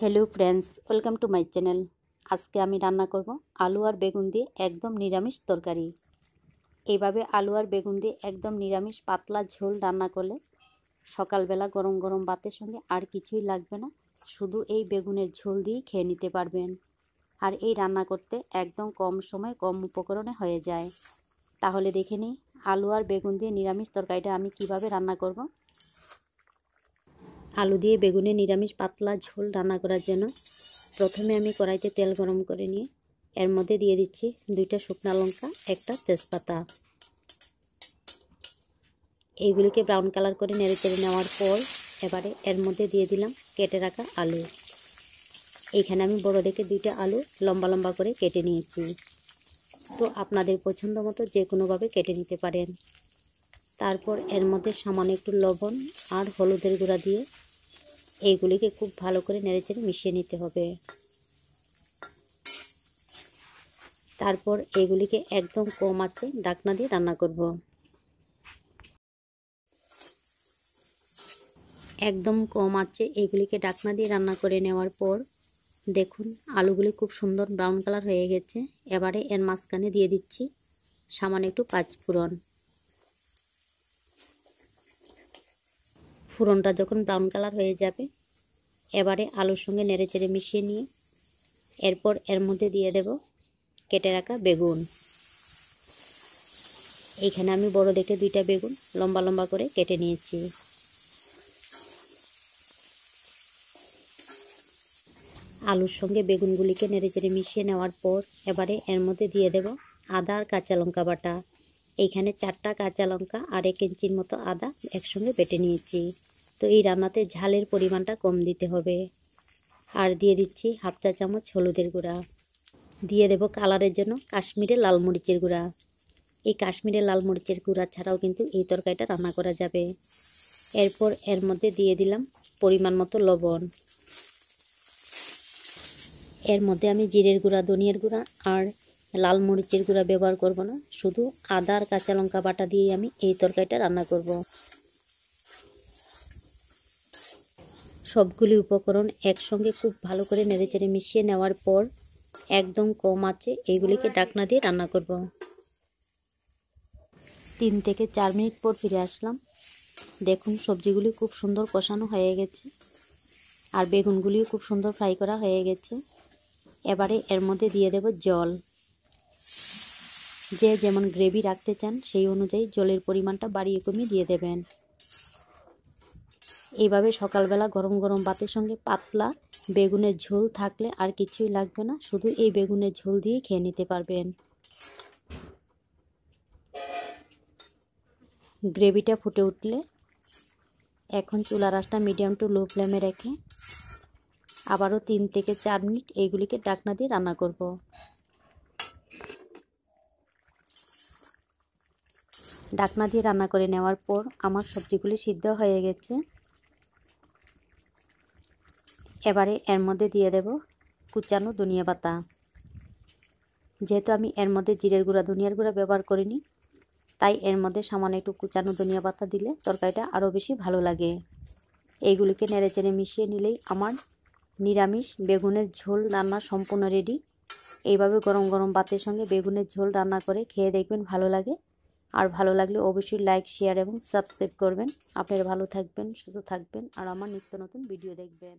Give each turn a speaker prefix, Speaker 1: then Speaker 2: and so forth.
Speaker 1: Hello friends welcome to my channel আজকে আমি রান্না করব আলু আর বেগুন দিয়ে একদম নিরামিষ তরকারি এইভাবে আলু আর বেগুন দিয়ে একদম নিরামিষ পাতলা ঝোল রান্না করলে সকালবেলা গরম গরম ভাতের সঙ্গে আর কিছুই লাগবে না শুধু এই বেগুনের ঝোল দিয়েই খেয়ে নিতে পারবেন আর এই রান্না করতে একদম কম সময় কম উপকরণে হয়ে যায় তাহলে দেখে নিই আলু আর বেগুন দিয়ে নিরামিষ তরকারিটা আমি কিভাবে রান্না করব আলু দিয়ে বেগুনে নিরামিষ পাতলা ঝোল রান্না করার জন্য প্রথমে আমি কড়াইতে তেল গরম করে নিয়ে এর মধ্যে দিয়ে দিচ্ছি দুইটা শুকনো লঙ্কা একটা তেজপাতা এইগুলিকে ব্রাউন কালার করে নেড়ে চেড়ে নেওয়ার পর এবারে এর মধ্যে দিয়ে দিলাম কেটে রাখা আলু এইখানে আমি বড় দেখে দুইটা আলু লম্বা লম্বা করে কেটে নিয়েছি তো আপনাদের পছন্দ মতো যে কোনোভাবে কেটে নিতে পারেন তারপর এর মধ্যে সামান্য একটু লবণ আর হলুদের গুঁড়া দিয়ে এইগুলিকে খুব ভালো করে নেড়েচেড়ে মিশিয়ে নিতে হবে তারপর এগুলিকে একদম কম আছে ডাকনা দিয়ে রান্না করব একদম কম আছে এগুলিকে ডাকনা দিয়ে রান্না করে নেওয়ার পর দেখুন আলুগুলি খুব সুন্দর ব্রাউন কালার হয়ে গেছে এবারে এর মাঝখানে দিয়ে দিচ্ছি সামান্য একটু পাঁচ ফুরন ফুরনটা যখন ব্রাউন কালার হয়ে যাবে এবারে আলুর সঙ্গে নেড়ে চেড়ে মিশিয়ে নিয়ে এরপর এর মধ্যে দিয়ে দেব কেটে রাখা বেগুন এইখানে আমি বড় দেখে দুইটা বেগুন লম্বা লম্বা করে কেটে নিয়েছি আলুর সঙ্গে বেগুনগুলিকে নেড়ে চেড়ে মিশিয়ে নেওয়ার পর এবারে এর মধ্যে দিয়ে দেব আদা আর কাঁচা লঙ্কা বাটা এইখানে চারটা কাঁচা লঙ্কা আর এক ইঞ্চির মতো আদা একসঙ্গে বেটে নিয়েছি তো এই রান্নাতে ঝালের পরিমাণটা কম দিতে হবে আর দিয়ে দিচ্ছি হাফ চা চামচ হলুদের গুঁড়া দিয়ে দেব কালারের জন্য কাশ্মীরে লাল মরিচের গুঁড়া এই কাশ্মীরে লাল মরিচের গুঁড়া ছাড়াও কিন্তু এই তরকারিটা রান্না করা যাবে এরপর এর মধ্যে দিয়ে দিলাম পরিমাণ মতো লবণ এর মধ্যে আমি জিরের গুঁড়া ধনিয়ার গুঁড়া আর লাল মরিচের গুঁড়া ব্যবহার করব না শুধু আদা আর কাঁচা লঙ্কা বাটা দিয়েই আমি এই তরকারিটা রান্না করব। সবগুলি উপকরণ একসঙ্গে খুব ভালো করে নেড়েচেড়ে মিশিয়ে নেওয়ার পর একদম কম আছে এইগুলিকে ডাকনা দিয়ে রান্না করব তিন থেকে চার মিনিট পর ফিরে আসলাম দেখুন সবজিগুলি খুব সুন্দর কষানো হয়ে গেছে আর বেগুনগুলিও খুব সুন্দর ফ্রাই করা হয়ে গেছে এবারে এর মধ্যে দিয়ে দেব জল যে যেমন গ্রেভি রাখতে চান সেই অনুযায়ী জলের পরিমাণটা বাড়িয়ে কমিয়ে দিয়ে দেবেন এইভাবে সকালবেলা গরম গরম ভাতের সঙ্গে পাতলা বেগুনের ঝোল থাকলে আর কিছুই লাগবে না শুধু এই বেগুনের ঝোল দিয়ে খেয়ে নিতে পারবেন গ্রেভিটা ফুটে উঠলে এখন চুলা রাসটা মিডিয়াম টু লো ফ্লেমে রেখে আবারও তিন থেকে চার মিনিট এইগুলিকে ডাকনা দিয়ে রান্না করব ডাকনা দিয়ে রান্না করে নেওয়ার পর আমার সবজিগুলি সিদ্ধ হয়ে গেছে এবারে এর মধ্যে দিয়ে দেব কুচানো ধনিয়া পাতা যেহেতু আমি এর মধ্যে জিরের গুঁড়া ধনিয়ার গুঁড়া ব্যবহার করিনি তাই এর মধ্যে সামান্য একটু কুচানো ধনিয়া পাতা দিলে তরকারিটা আরও বেশি ভালো লাগে এইগুলিকে নেড়েচেড়ে মিশিয়ে নিলেই আমার নিরামিষ বেগুনের ঝোল রান্না সম্পূর্ণ রেডি এইভাবে গরম গরম ভাতের সঙ্গে বেগুনের ঝোল রান্না করে খেয়ে দেখবেন ভালো লাগে আর ভালো লাগলে অবশ্যই লাইক শেয়ার এবং সাবস্ক্রাইব করবেন আপনারা ভালো থাকবেন সুস্থ থাকবেন আর আমার নিত্য নতুন ভিডিও দেখবেন